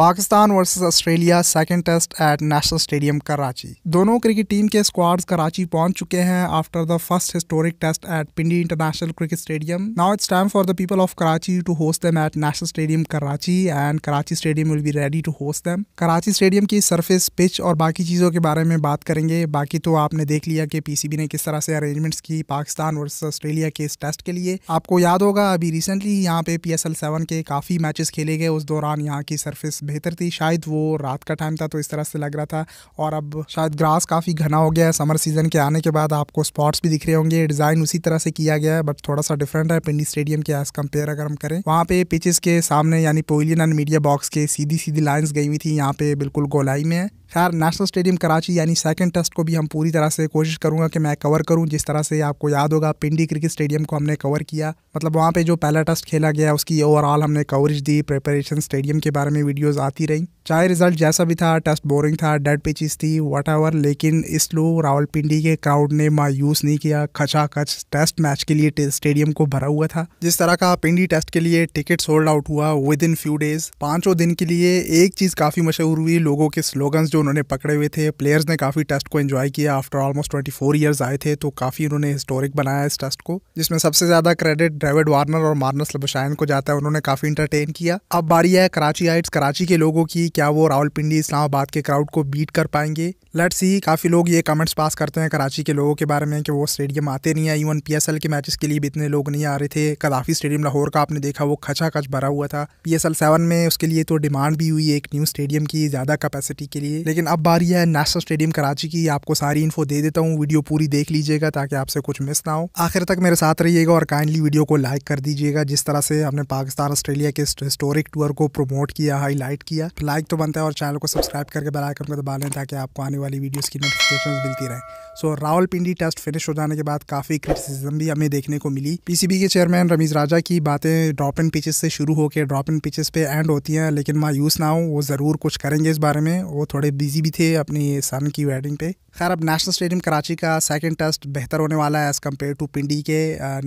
Pakistan versus Australia second test at national stadium Karachi दोनों cricket team के squads Karachi पहुंच चुके हैं after the first historic test at Pindi international cricket stadium now it's time for the people of Karachi to host them at national stadium Karachi and Karachi stadium will be ready to host them Karachi stadium की surface pitch और बाकी चीज़ों के बारे में बात करेंगे बाकी तो आपने देख लिया कि पीसीबी ने किस तरह से अरेंजमेंट्स की पाकिस्तान वर्सेस ऑस्ट्रेलिया के इस टेस्ट के लिए आपको याद होगा अभी रिसेंटली यहाँ पे पी एस के काफ़ी मैचेस खेले गए उस दौरान यहाँ की सर्फिस बेहतर थी शायद वो रात का टाइम था तो इस तरह से लग रहा था और अब शायद ग्रास काफ़ी घना हो गया है समर सीजन के आने के बाद आपको स्पॉट्स भी दिख रहे होंगे डिज़ाइन उसी तरह से किया गया है बट थोड़ा सा डिफरेंट है पिंडी स्टेडियम के एज कम्पेयर अगर हम करें वहाँ पे पिचेस के सामने यानी पोलियन एंड मीडिया बॉक्स के सीधी सीधी लाइन्स गई हुई थी यहाँ पे बिल्कुल गोलाई में है खैर नेशनल स्टेडियम कराची यानी सेकंड टेस्ट को भी हम पूरी तरह से कोशिश करूंगा कि मैं कवर करूँ जिस तरह से आपको याद होगा पिंडी क्रिकेट स्टेडियम को हमने कवर किया मतलब वहाँ पे जो पहला टेस्ट खेला गया उसकी ओवरऑल हमने कवरेज दी प्रिपरेशन स्टेडियम के बारे में वीडियोज़ आती रही चाहे रिजल्ट जैसा भी था टेस्ट बोरिंग था डेड पिचिस थी वट लेकिन इस लो पिंडी के क्राउड ने मायूस नहीं किया खचा खच टेस्ट मैच के लिए स्टेडियम को भरा हुआ था जिस तरह का पिंडी टेस्ट के लिए टिकट सोल्ड आउट हुआ विद इन फ्यू डेज पांचों दिन के लिए एक चीज़ काफ़ी मशहूर हुई लोगों के स्लोगन्स जो उन्होंने पकड़े हुए थे प्लेयर्स ने काफ़ी टेस्ट को एंजॉय किया after almost twenty four years आए थे तो काफ़ी उन्होंने हिस्टोरिक बनाया इस टेस्ट को जिसमें सबसे ज़्यादा क्रेडिट ड्रेविड वार्नर और मार्नस लबशायन को जाता है उन्होंने काफ़ी इंटरटेन किया अब बारी है कराची हाइट्स कराची के लोगों की क्या वो रावलपिंडी इस्लामाबाद के क्राउड को बीट कर पाएंगे लेट सी काफ़ी लोग ये कमेंट्स पास करते हैं कराची के लोगों के बारे में कि वो स्टेडियम आते नहीं है इवन पी के मैचेस के लिए भी इतने लोग नहीं आ रहे थे कदाफी स्टेडियम लाहौर का आपने देखा वो खचा खच भरा हुआ था पी एस में उसके लिए तो डिमांड भी हुई एक न्यू स्टेडियम की ज़्यादा कैपेसिटी के लिए लेकिन अब बारी है नेशनल स्टेडियम कराची की आपको सारी इन्फो दे देता हूँ वीडियो पूरी देख लीजिएगा ताकि आपसे कुछ मिस ना हो आखिर तक मेरे साथ रहिएगा और काइंडली वीडियो को लाइक कर दीजिएगा जिस तरह से हमने पाकिस्तान ऑस्ट्रेलिया के हिस्टोरिक टूर को प्रमोट किया हाईलाइट किया लाइक तो, तो बनता है और चैनल को सब्सक्राइब करके बेलाइकन को दबा लें ताकि आपको आने वाली वीडियोज़ की नोटिफिकेशन मिलती रहे सो पिंडी टेस्ट फिनिश हो जाने के बाद काफ़ी क्रिटिसिज्म भी हमें देखने को मिली पीसीबी के चेयरमैन रमीज राजा की बातें ड्रॉप इन पिचेस से शुरू होकर ड्रॉप इन पिचेस पे एंड होती हैं लेकिन मायूस ना हो वो ज़रूर कुछ करेंगे इस बारे में वो थोड़े बिजी भी थे अपनी सन की वेडिंग पे खैर अब नेशनल स्टेडियम कराची का सेकंड टेस्ट बेहतर होने वाला है एज़ कम्पेयर टू पिंडी के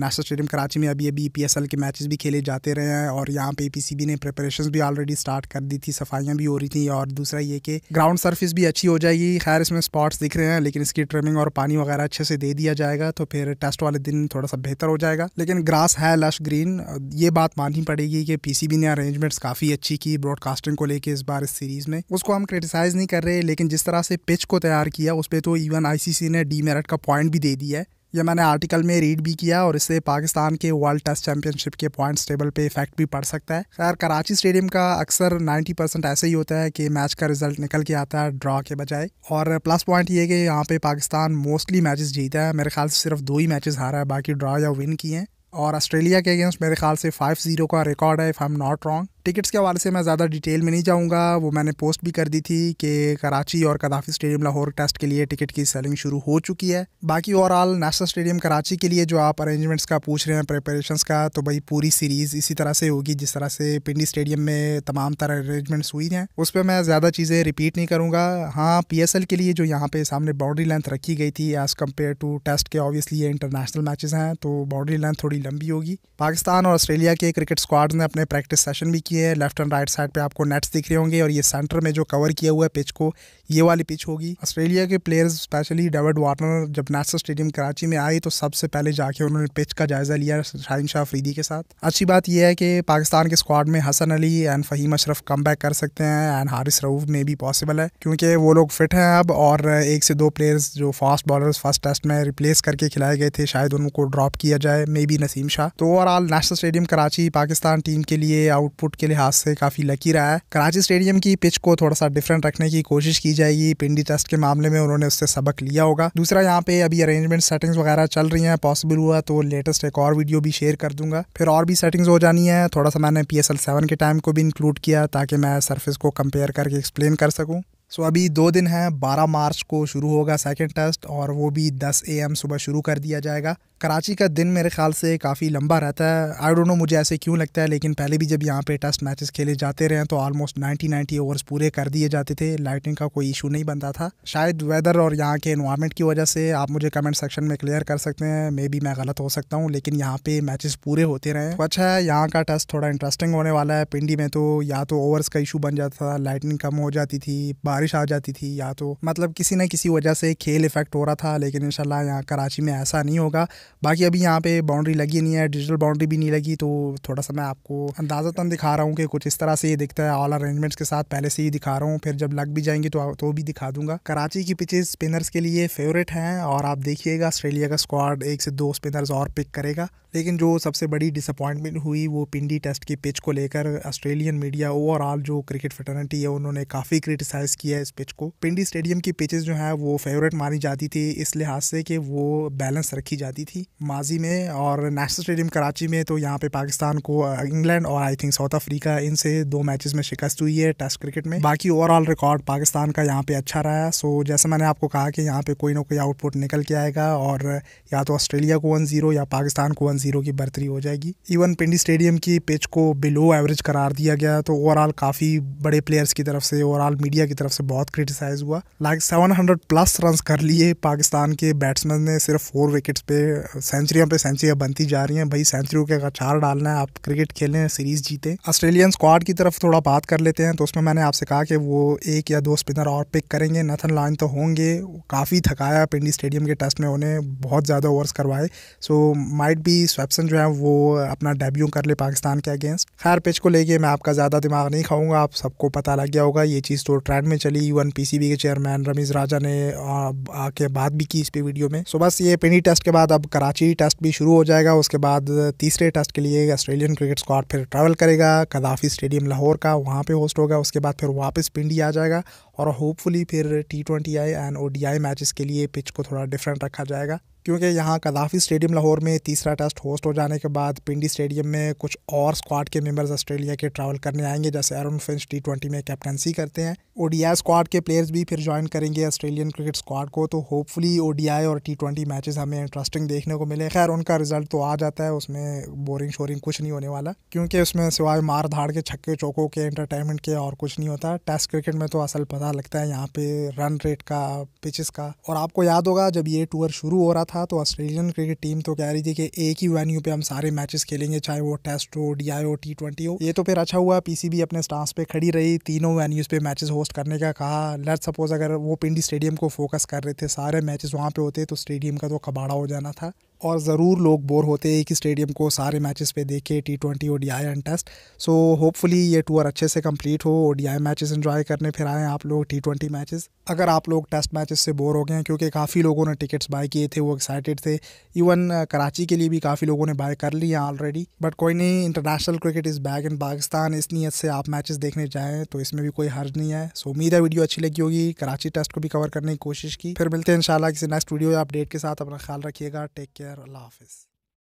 नेशनल स्टेडियम कराची में अभी अभी पी के मैचेस भी खेले जाते रहे हैं और यहाँ पे पी e ने प्रिपरेशन भी ऑलरेडी स्टार्ट कर दी थी सफाइयाँ भी हो रही थी और दूसरा ये कि ग्राउंड सर्फिस भी अच्छी हो जाएगी खैर इसमें स्पॉट्स दिख रहे हैं लेकिन इसकी ट्रिमिंग और पानी वगैरह अच्छे से दे दिया जाएगा तो फिर टेस्ट वाले दिन थोड़ा सा बेहतर हो जाएगा लेकिन ग्रास है लश ग्रीन ये बात माननी पड़ेगी कि पी ने अरेंजमेंट्स काफ़ी अच्छी की ब्रॉडकास्टिंग को लेकर इस बार इस सीरीज़ में उसको हम क्रिटिसाइज़ नहीं कर रहे लेकिन जिस तरह से पिच को तैयार किया उस पर तो इवन आईसीसी ने डी मेरिट का पॉइंट भी दे दिया है ये मैंने आर्टिकल में रीड भी किया और इससे पाकिस्तान के वर्ल्ड टेस्ट चैंपियनशिप के पॉइंट्स टेबल पे इफेक्ट भी पड़ सकता है खैर कराची स्टेडियम का अक्सर 90 परसेंट ऐसे ही होता है कि मैच का रिजल्ट निकल के आता है ड्रॉ के बजाय और प्लस पॉइंट ये कि यहाँ पे पाकिस्तान मोस्टली मैचेस जीता है मेरे ख्याल से सिर्फ दो ही मैचेस हारा है बाकी ड्रॉ या विन किए हैं और ऑस्ट्रेलिया के अगेंस्ट मेरे ख्याल से फाइव जीरो का रिकॉर्ड है if I am not wrong tickets के हवाले से मैं ज़्यादा डिटेल में नहीं जाऊँगा वो मैंने पोस्ट भी कर दी थी कि कराची और कदाफी स्टेडियम लाहौर टेस्ट के लिए टिकट की सेलिंग शुरू हो चुकी है बाकी ओवरऑल नेशनल स्टेडियम कराची के लिए जो आप अरेंजमेंट्स का पूछ रहे हैं प्रेपरेशन का तो भाई पूरी सीरीज़ इसी तरह से होगी जिस तरह से पिंडी स्टेडियम में तमाम तरह अरेंजमेंट्स हुई हैं उस पर मैं ज़्यादा चीज़ें रिपीट नहीं करूँगा हाँ पी के लिए जो यहाँ पे सामने बाउंड्री लेंथ रखी गई थी एज़ कम्पेयर टू टेस्ट के ऑब्वियसली ये इंटरनेशनल मैचेज हैं तो बाउंड्री लेंथ थोड़ी लंबी होगी पाकिस्तान और ऑस्ट्रेलिया के क्रिकेट स्क्वाड्स ने अपने प्रैक्टिस सेशन भी किया की है लेफ्ट एंड राइट साइड पे आपको नेट्स दिख रहे होंगे और ये सेंटर में जो कवर किया हुआ है पिच को ये वाली पिच होगी ऑस्ट्रेलिया के प्लेयर्स स्पेशली डेविड वार्नर जब नेशनल स्टेडियम कराची में आए तो सबसे पहले जाके उन्होंने पिच का जायज़ा लिया शाहिन शाह अफरीदी के साथ अच्छी बात यह है कि पाकिस्तान के स्क्वाड में Hasan Ali and Faheem Ashraf come back कर सकते हैं एंड हारिस रऊफ में भी पॉसिबल है क्योंकि वो लोग फिट हैं अब और एक से दो प्लेयर्स जो फास्ट बॉलर फर्स्ट टेस्ट में रिप्लेस करके खिलाए गए थे शायद उनको ड्रॉप किया जाए मे बी नसीम शाह तो overall national stadium Karachi Pakistan team के लिए आउटपुट के लिहाज से काफ़ी लकी रहा है कराची स्टेडियम की पिच को थोड़ा सा डिफरेंट रखने की कोशिश की दी जाएगी पिंडी टेस्ट के मामले में उन्होंने उससे सबक लिया होगा दूसरा यहाँ पे अभी अरेंजमेंट सेटिंग्स वगैरह चल रही हैं पॉसिबल हुआ तो लेटेस्ट एक और वीडियो भी शेयर कर दूंगा फिर और भी सेटिंग्स हो जानी है थोड़ा सा मैंने पी एस के टाइम को भी इंक्लूड किया ताकि मैं सर्फिस को कंपेयर करके एक्सप्लेन कर सकूँ सो so, अभी दो दिन हैं 12 मार्च को शुरू होगा सेकेंड टेस्ट और वो भी 10 एम सुबह शुरू कर दिया जाएगा कराची का दिन मेरे ख्याल से काफ़ी लंबा रहता है आई डोंट नो मुझे ऐसे क्यों लगता है लेकिन पहले भी जब यहाँ पे टेस्ट मैचेस खेले जाते रहे तो ऑलमोस्ट 90 90 ओवर्स पूरे कर दिए जाते थे लाइटिंग का कोई इशू नहीं बनता था शायद वेदर और यहाँ के इन्वायरमेंट की वजह से आप मुझे कमेंट सेक्शन में क्लियर कर सकते हैं मे बी मैं गलत हो सकता हूँ लेकिन यहाँ पे मैचेस पूरे होते रहे तो अच्छा है यहाँ का टेस्ट थोड़ा इंटरेस्टिंग होने वाला है पिंडी में तो या तो ओवर्स का इशू बन जाता था लाइटिंग कम हो जाती थी बारिश बारिश आ जाती थी या तो मतलब किसी न किसी वजह से खेल इफेक्ट हो रहा था लेकिन इंशाल्लाह यहाँ कराची में ऐसा नहीं होगा बाकी अभी यहाँ पे बाउंड्री लगी नहीं है डिजिटल बाउंड्री भी नहीं लगी तो थोड़ा सा मैं आपको अंदाजा दिखा रहा हूँ कि कुछ इस तरह से ये दिखता है ऑल अरेंजमेंट्स के साथ पहले से ही दिखा रहा हूँ फिर जब लग भी जाएंगे तो तो भी दिखा दूंगा कराची की पिचेज स्पिनर्स के लिए फेवरेट हैं और आप देखिएगा ऑस्ट्रेलिया का स्क्वाड एक से दो स्पिनर्स और पिक करेगा लेकिन जो सबसे बड़ी डिसअपॉइंटमेंट हुई वो पिंडी टेस्ट की पिच को लेकर ऑस्ट्रेलियन मीडिया ओवरऑल जो क्रिकेट फेटर्निटी है उन्होंने काफ़ी क्रिटिसाइज़ किया है इस पिच को पिंडी स्टेडियम की पिचेस जो है वो फेवरेट मानी जाती थी इस लिहाज से कि वो बैलेंस रखी जाती थी माजी में और नेशनल स्टेडियम कराची में तो यहाँ पे पाकिस्तान को इंग्लैंड और आई थिंक साउथ अफ्रीका इनसे दो मैचेस में शिकस्त हुई है टेस्ट क्रिकेट में बाकी ओवरऑल रिकॉर्ड पाकिस्तान का यहाँ पे अच्छा रहा है सो जैसे मैंने आपको कहा कि यहाँ पे कोई ना कोई आउटपुट निकल के आएगा और या तो ऑस्ट्रेलिया को वन जीरो या पाकिस्तान को वन जीरो की बर्तरी हो जाएगी इवन पिंडी स्टेडियम की पिच को बिलो एवरेज करार दिया गया तो ओवरऑल काफ़ी बड़े प्लेयर्स की तरफ से ओवरऑल मीडिया की तरफ से बहुत क्रिटिसाइज हुआ like seven hundred plus run कर लिए पाकिस्तान के बैट्समैन ने सिर्फ फोर विकेट्स पे सेंचुरियों पे सेंचुरियाँ बनती जा रही हैं भाई सेंचुरियों के चार डालना है आप क्रिकेट खेलें सीरीज जीते ऑस्ट्रेलियन स्क्वाड की तरफ थोड़ा बात कर लेते हैं तो उसमें मैंने आपसे कहा कि वो एक या दो स्पिनर और पिक करेंगे नथन लाइन तो होंगे काफ़ी थकाया पिंडी स्टेडियम के टेस्ट में उन्हें बहुत ज़्यादा ओवर्स करवाए सो माइट बी स्वेपसन जो है वो अपना डेब्यू कर ले पाकिस्तान के अगेंस्ट खैर पिच को लेके मैं आपका ज़्यादा दिमाग नहीं खाऊंगा आप सबको पता लग गया होगा ये चीज़ तो ट्रेंड में चली वन e पीसीबी के चेयरमैन रमीज राजा ने आके बात भी की इस पे वीडियो में सो बस ये पेनी टेस्ट के बाद अब कराची टेस्ट भी शुरू हो जाएगा उसके बाद तीसरे टेस्ट के लिए ऑस्ट्रेलियन क्रिकेट स्क्वाड फिर ट्रैवल करेगा कदाफी स्टेडियम लाहौर का वहाँ पर होस्ट होगा उसके बाद फिर वापस पिंडी आ जाएगा और होपफुली फिर T twenty I and O D I matches के लिए पिच को थोड़ा डिफरेंट रखा जाएगा क्योंकि यहाँ कदाफी स्टेडियम लाहौर में तीसरा टेस्ट होस्ट हो जाने के बाद पिंडी स्टेडियम में कुछ और स्क्वाड के मेंबर्स ऑस्ट्रेलिया के ट्रैवल करने आएंगे जैसे एरन फिंच टी ट्वेंटी में कैप्टनसी करते हैं ओडीआई स्क्वाड के प्लेयर्स भी फिर ज्वाइन करेंगे ऑस्ट्रेलियन क्रिकेट स्क्वाड को तो होपफुली ओडीआई और टी ट्वेंटी मैचेस हमें इंटरेस्टिंग देखने को मिले खैर उनका रिजल्ट तो आ जाता है उसमें बोरिंग शोरिंग कुछ नहीं होने वाला क्योंकि उसमें सिवाय मार धाड़ के छक्के चौकों के एंटरटेनमेंट के और कुछ नहीं होता टेस्ट क्रिकेट में तो असल पता लगता है यहाँ पे रन रेट का पिचेस का और आपको याद होगा जब ये टूर शुरू हो रहा था था तो ऑस्ट्रेलियन क्रिकेट टीम तो कह रही थी कि एक ही वेन्यू पे हम सारे मैचेस खेलेंगे चाहे वो टेस्ट हो डी हो टी ट्वेंटी हो ये तो फिर अच्छा हुआ पीसीबी अपने स्टांस पे खड़ी रही तीनों वेन्यूज़ पे मैचेस होस्ट करने का कहा लेट सपोज अगर वो पिंडी स्टेडियम को फोकस कर रहे थे सारे मैचेस वहाँ पे होते तो स्टेडियम का तो कबाड़ा हो जाना था और ज़रूर लोग बोर होते हैं कि स्टेडियम को सारे मैचेस पे देखे T twenty O D and test so hopefully ये टूर अच्छे से कंप्लीट हो O D I matches enjoy करने फिर आएँ आप लोग टी ट्वेंटी मैचेस अगर आप लोग टेस्ट मैचेस से बोर हो गए हैं क्योंकि काफ़ी लोगों ने टिकट्स बाय किए थे वो एक्साइटेड थे इवन uh, कराची के लिए भी काफ़ी लोगों ने बाय कर लिया ऑलरेडी बट कोई नहीं international cricket is back in Pakistan इस नीयत से आप मैचेस देखने जाएँ तो इसमें भी कोई हर्ज नहीं है सो उम्मीद है वीडियो अच्छी लगी होगी कराची टेस्ट को भी कवर करने की कोशिश की फिर मिलते हैं इन किसी नेक्स्ट वीडियो अपडेट के साथ अपना ख्याल रखिएगा टेक केयर Fair